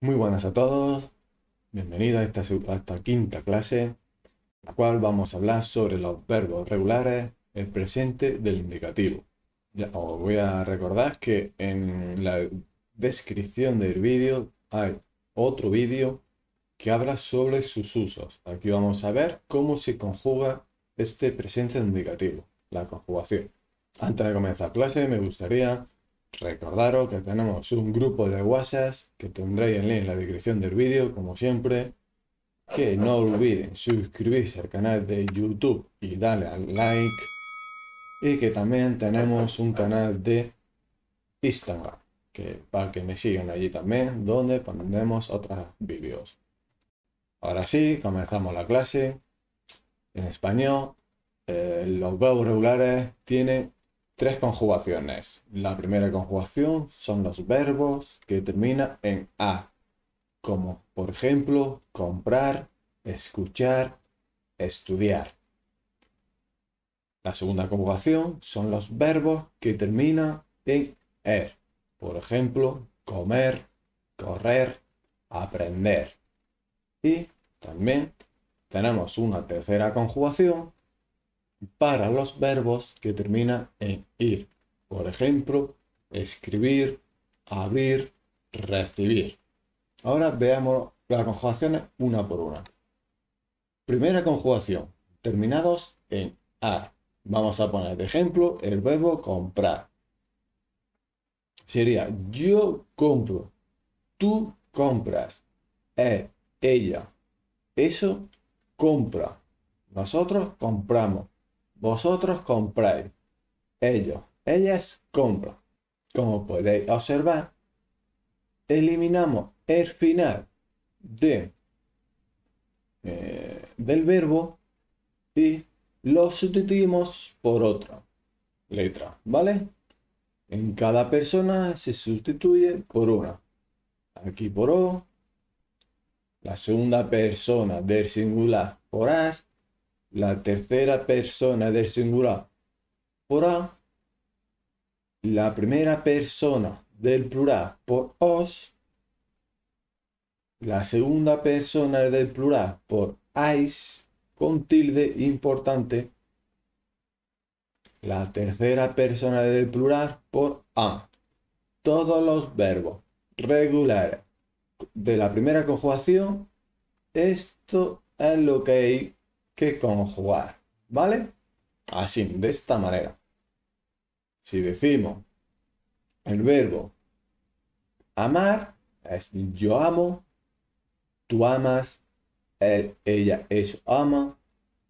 Muy buenas a todos, bienvenidos a esta, quinta clase, en la cual vamos a hablar sobre los verbos regulares, el presente del indicativo. os voy a recordar que en la descripción del vídeo hay otro vídeo que habla sobre sus usos. Aquí vamos a ver cómo se conjuga este presente del indicativo, la conjugación. Antes de comenzar clase me gustaría Recordaros que tenemos un grupo de WhatsApp que tendréis el link en la descripción del vídeo, como siempre. Que no olviden suscribirse al canal de YouTube y darle al like. Y que también tenemos un canal de Instagram, que para que me sigan allí también, donde pondremos otros vídeos. Ahora sí, comenzamos la clase. En español, eh, los verbos regulares tienen tres conjugaciones. La primera conjugación son los verbos que terminan en A, como por ejemplo comprar, escuchar, estudiar. La segunda conjugación son los verbos que terminan en er, por ejemplo comer, correr, aprender. Y también tenemos una tercera conjugación para los verbos que terminan en ir. Por ejemplo, escribir, abrir, recibir. Ahora veamos las conjugaciones una por una. Primera conjugación, terminados en a. Vamos a poner de ejemplo el verbo comprar. Sería yo compro, tú compras, él, eh, ella, eso compra, nosotros compramos, vosotros compráis. Ellos, ellas compran. Como podéis observar, eliminamos el final de, eh, del verbo y lo sustituimos por otra letra, ¿vale? En cada persona se sustituye por una. Aquí por O, la segunda persona del singular por as la tercera persona del singular. Por a, la primera persona del plural. Por os, la segunda persona del plural. Por ais, con tilde importante. La tercera persona del plural por a. Todos los verbos regulares de la primera conjugación. Esto es lo que hay que conjugar, ¿vale? Así, de esta manera. Si decimos el verbo amar, es yo amo, tú amas, él, ella, ellos ama,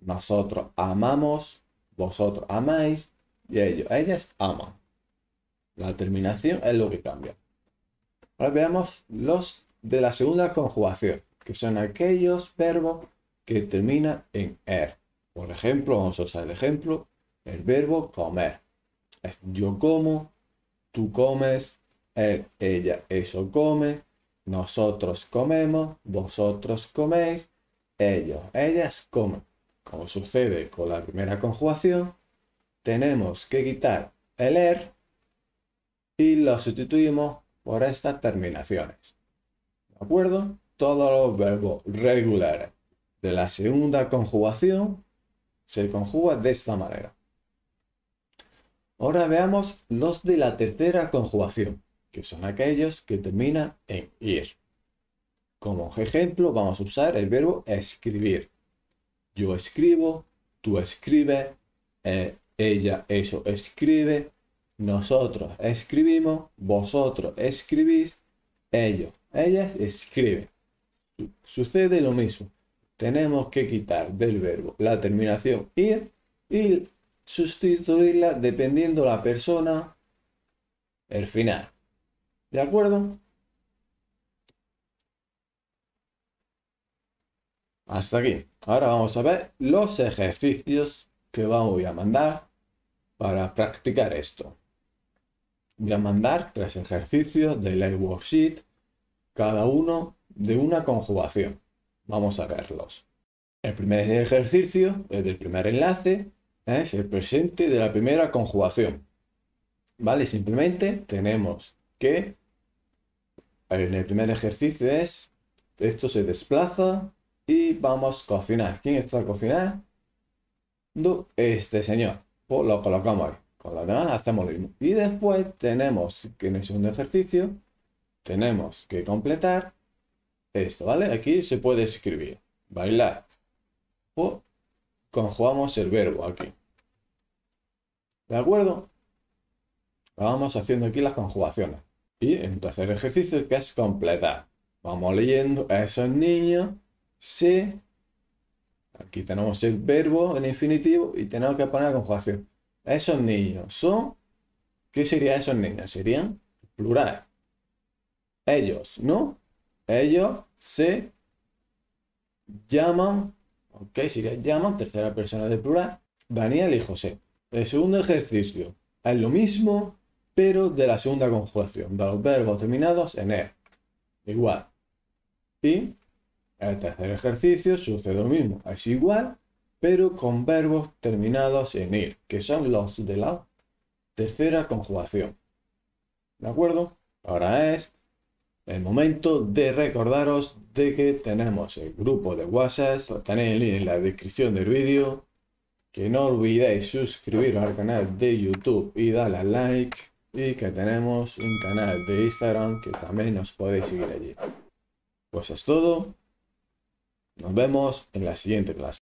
nosotros amamos, vosotros amáis y ellos, ellas aman. La terminación es lo que cambia. Ahora veamos los de la segunda conjugación, que son aquellos verbos que termina en er. Por ejemplo, vamos a usar el ejemplo, el verbo comer. yo como, tú comes, él, ella, eso come, nosotros comemos, vosotros coméis, ellos, ellas comen. Como sucede con la primera conjugación, tenemos que quitar el er y lo sustituimos por estas terminaciones. ¿De acuerdo? Todos los verbos regulares de la segunda conjugación se conjuga de esta manera. Ahora veamos los de la tercera conjugación, que son aquellos que terminan en ir. Como ejemplo vamos a usar el verbo escribir. Yo escribo, tú escribes, eh, ella, eso escribe, nosotros escribimos, vosotros escribís, ellos, ellas escriben. Sucede lo mismo tenemos que quitar del verbo la terminación ir y sustituirla dependiendo la persona el final. ¿De acuerdo? Hasta aquí. Ahora vamos a ver los ejercicios que voy a mandar para practicar esto. Voy a mandar tres ejercicios de la worksheet, cada uno de una conjugación. Vamos a verlos. El primer ejercicio el del primer enlace, ¿eh? es el presente de la primera conjugación. ¿Vale? Simplemente tenemos que en el primer ejercicio es esto se desplaza y vamos a cocinar. ¿Quién está cocinando? Este señor. Pues lo colocamos ahí. Con lo demás hacemos lo mismo. Y después tenemos que en el segundo ejercicio tenemos que completar esto, ¿vale? Aquí se puede escribir, bailar. O conjugamos el verbo aquí. ¿De acuerdo? Vamos haciendo aquí las conjugaciones. Y entonces el ejercicio que es completar. Vamos leyendo a esos niños. Se. Aquí tenemos el verbo en infinitivo y tenemos que poner la conjugación. Esos niños son. ¿Qué serían esos niños? Serían plural. Ellos, ¿no? Ellos se llaman, ok, sería llaman, tercera persona de plural, Daniel y José. El segundo ejercicio es lo mismo, pero de la segunda conjugación, de los verbos terminados en er. Igual. Y el tercer ejercicio sucede lo mismo, es igual, pero con verbos terminados en ir, que son los de la tercera conjugación. ¿De acuerdo? Ahora es el momento de recordaros de que tenemos el grupo de WhatsApp, lo tenéis en la descripción del vídeo. Que no olvidéis suscribiros al canal de YouTube y darle a like. Y que tenemos un canal de Instagram que también nos podéis seguir allí. Pues es todo. Nos vemos en la siguiente clase.